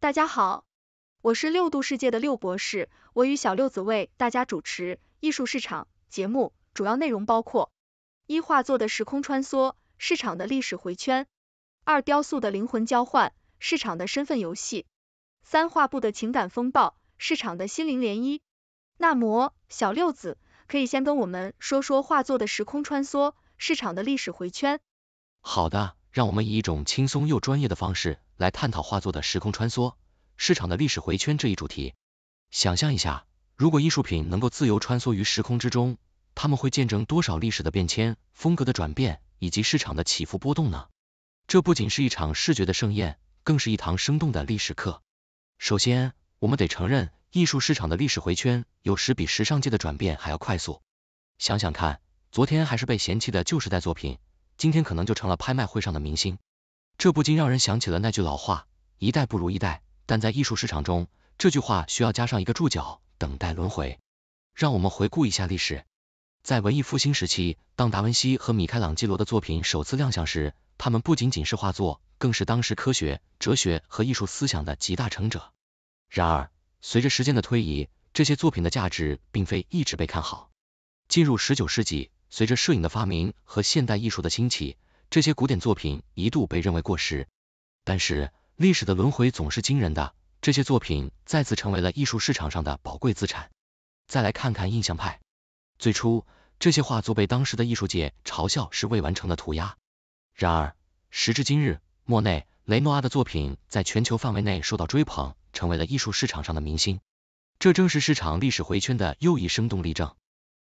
大家好，我是六度世界的六博士，我与小六子为大家主持艺术市场节目，主要内容包括：一、画作的时空穿梭，市场的历史回圈；二、雕塑的灵魂交换，市场的身份游戏；三、画布的情感风暴，市场的心灵涟漪。那么，小六子可以先跟我们说说画作的时空穿梭，市场的历史回圈。好的。让我们以一种轻松又专业的方式来探讨画作的时空穿梭、市场的历史回圈这一主题。想象一下，如果艺术品能够自由穿梭于时空之中，他们会见证多少历史的变迁、风格的转变以及市场的起伏波动呢？这不仅是一场视觉的盛宴，更是一堂生动的历史课。首先，我们得承认，艺术市场的历史回圈有时比时尚界的转变还要快速。想想看，昨天还是被嫌弃的旧时代作品。今天可能就成了拍卖会上的明星，这不禁让人想起了那句老话：一代不如一代。但在艺术市场中，这句话需要加上一个注脚——等待轮回。让我们回顾一下历史，在文艺复兴时期，当达文西和米开朗基罗的作品首次亮相时，他们不仅仅是画作，更是当时科学、哲学和艺术思想的集大成者。然而，随着时间的推移，这些作品的价值并非一直被看好。进入十九世纪。随着摄影的发明和现代艺术的兴起，这些古典作品一度被认为过时。但是历史的轮回总是惊人的，这些作品再次成为了艺术市场上的宝贵资产。再来看看印象派，最初这些画作被当时的艺术界嘲笑是未完成的涂鸦。然而时至今日，莫内、雷诺阿的作品在全球范围内受到追捧，成为了艺术市场上的明星。这正是市场历史回圈的又一生动例证。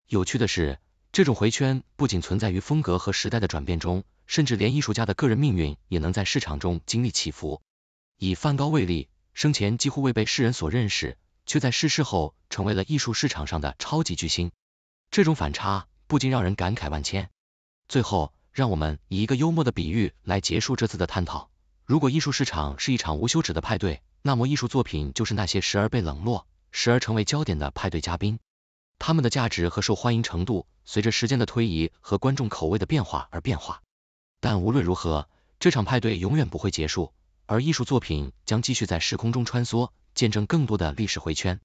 有趣的是。这种回圈不仅存在于风格和时代的转变中，甚至连艺术家的个人命运也能在市场中经历起伏。以梵高为例，生前几乎未被世人所认识，却在逝世后成为了艺术市场上的超级巨星。这种反差不禁让人感慨万千。最后，让我们以一个幽默的比喻来结束这次的探讨：如果艺术市场是一场无休止的派对，那么艺术作品就是那些时而被冷落，时而成为焦点的派对嘉宾。它们的价值和受欢迎程度，随着时间的推移和观众口味的变化而变化。但无论如何，这场派对永远不会结束，而艺术作品将继续在时空中穿梭，见证更多的历史回圈。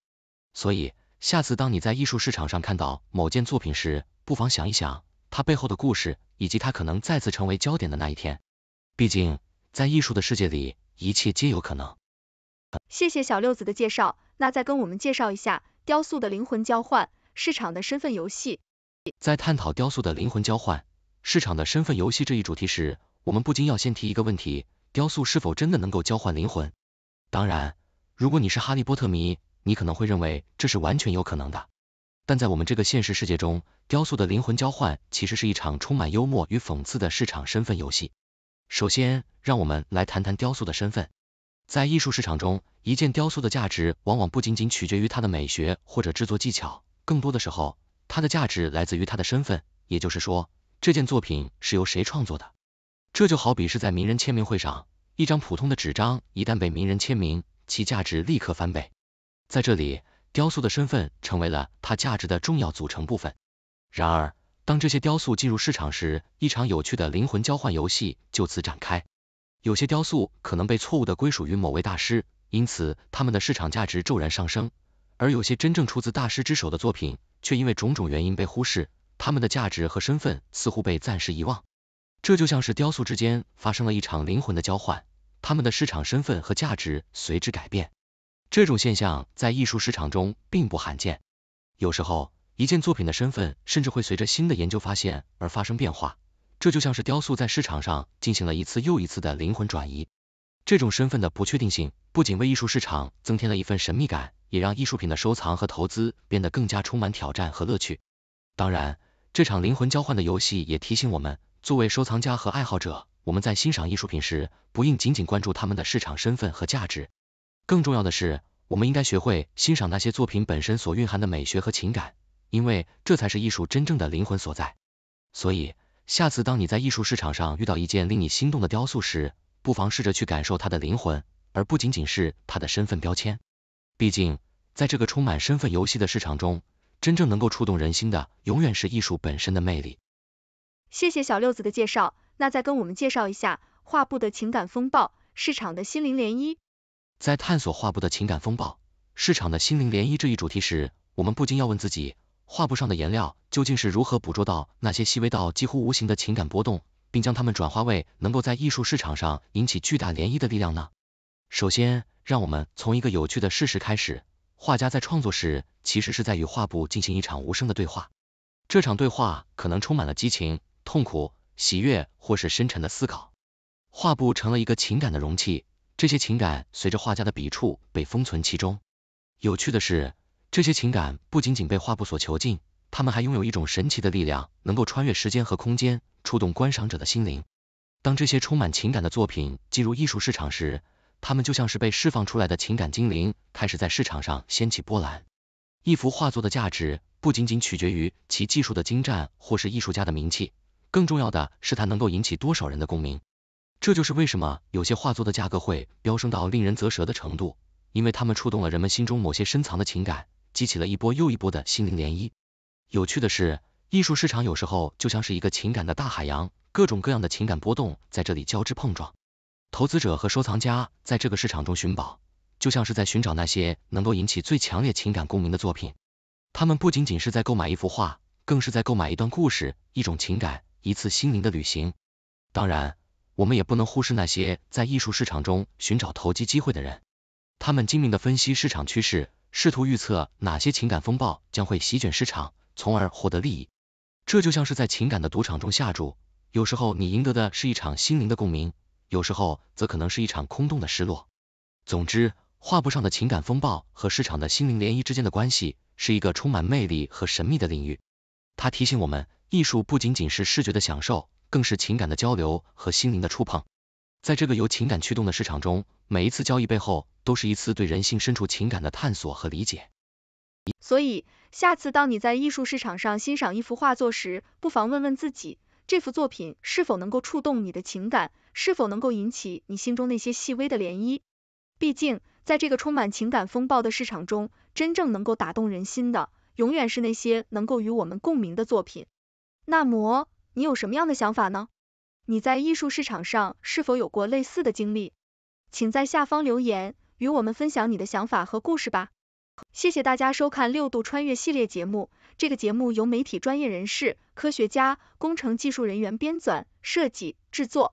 所以，下次当你在艺术市场上看到某件作品时，不妨想一想它背后的故事，以及它可能再次成为焦点的那一天。毕竟，在艺术的世界里，一切皆有可能。谢谢小六子的介绍，那再跟我们介绍一下雕塑的灵魂交换。市场的身份游戏，在探讨雕塑的灵魂交换、市场的身份游戏这一主题时，我们不禁要先提一个问题：雕塑是否真的能够交换灵魂？当然，如果你是哈利波特迷，你可能会认为这是完全有可能的。但在我们这个现实世界中，雕塑的灵魂交换其实是一场充满幽默与讽刺的市场身份游戏。首先，让我们来谈谈雕塑的身份。在艺术市场中，一件雕塑的价值往往不仅仅取决于它的美学或者制作技巧。更多的时候，它的价值来自于它的身份，也就是说，这件作品是由谁创作的。这就好比是在名人签名会上，一张普通的纸张一旦被名人签名，其价值立刻翻倍。在这里，雕塑的身份成为了它价值的重要组成部分。然而，当这些雕塑进入市场时，一场有趣的灵魂交换游戏就此展开。有些雕塑可能被错误的归属于某位大师，因此它们的市场价值骤然上升。而有些真正出自大师之手的作品，却因为种种原因被忽视，他们的价值和身份似乎被暂时遗忘。这就像是雕塑之间发生了一场灵魂的交换，他们的市场身份和价值随之改变。这种现象在艺术市场中并不罕见。有时候，一件作品的身份甚至会随着新的研究发现而发生变化。这就像是雕塑在市场上进行了一次又一次的灵魂转移。这种身份的不确定性，不仅为艺术市场增添了一份神秘感。也让艺术品的收藏和投资变得更加充满挑战和乐趣。当然，这场灵魂交换的游戏也提醒我们，作为收藏家和爱好者，我们在欣赏艺术品时，不应仅仅关注他们的市场身份和价值。更重要的是，我们应该学会欣赏那些作品本身所蕴含的美学和情感，因为这才是艺术真正的灵魂所在。所以，下次当你在艺术市场上遇到一件令你心动的雕塑时，不妨试着去感受它的灵魂，而不仅仅是它的身份标签。毕竟，在这个充满身份游戏的市场中，真正能够触动人心的，永远是艺术本身的魅力。谢谢小六子的介绍，那再跟我们介绍一下画布的情感风暴，市场的心灵涟漪。在探索画布的情感风暴，市场的心灵涟漪这一主题时，我们不禁要问自己，画布上的颜料究竟是如何捕捉到那些细微到几乎无形的情感波动，并将它们转化为能够在艺术市场上引起巨大涟漪的力量呢？首先，让我们从一个有趣的事实开始：画家在创作时，其实是在与画布进行一场无声的对话。这场对话可能充满了激情、痛苦、喜悦，或是深沉的思考。画布成了一个情感的容器，这些情感随着画家的笔触被封存其中。有趣的是，这些情感不仅仅被画布所囚禁，它们还拥有一种神奇的力量，能够穿越时间和空间，触动观赏者的心灵。当这些充满情感的作品进入艺术市场时，它们就像是被释放出来的情感精灵，开始在市场上掀起波澜。一幅画作的价值不仅仅取决于其技术的精湛或是艺术家的名气，更重要的是它能够引起多少人的共鸣。这就是为什么有些画作的价格会飙升到令人啧舌的程度，因为它们触动了人们心中某些深藏的情感，激起了一波又一波的心灵涟漪。有趣的是，艺术市场有时候就像是一个情感的大海洋，各种各样的情感波动在这里交织碰撞。投资者和收藏家在这个市场中寻宝，就像是在寻找那些能够引起最强烈情感共鸣的作品。他们不仅仅是在购买一幅画，更是在购买一段故事、一种情感、一次心灵的旅行。当然，我们也不能忽视那些在艺术市场中寻找投机机会的人。他们精明的分析市场趋势，试图预测哪些情感风暴将会席卷市场，从而获得利益。这就像是在情感的赌场中下注，有时候你赢得的是一场心灵的共鸣。有时候则可能是一场空洞的失落。总之，画布上的情感风暴和市场的心灵涟漪之间的关系是一个充满魅力和神秘的领域。它提醒我们，艺术不仅仅是视觉的享受，更是情感的交流和心灵的触碰。在这个由情感驱动的市场中，每一次交易背后都是一次对人性深处情感的探索和理解。所以，下次当你在艺术市场上欣赏一幅画作时，不妨问问自己，这幅作品是否能够触动你的情感。是否能够引起你心中那些细微的涟漪？毕竟，在这个充满情感风暴的市场中，真正能够打动人心的，永远是那些能够与我们共鸣的作品。那么，你有什么样的想法呢？你在艺术市场上是否有过类似的经历？请在下方留言，与我们分享你的想法和故事吧。谢谢大家收看六度穿越系列节目。这个节目由媒体专业人士、科学家、工程技术人员编纂、设计、制作。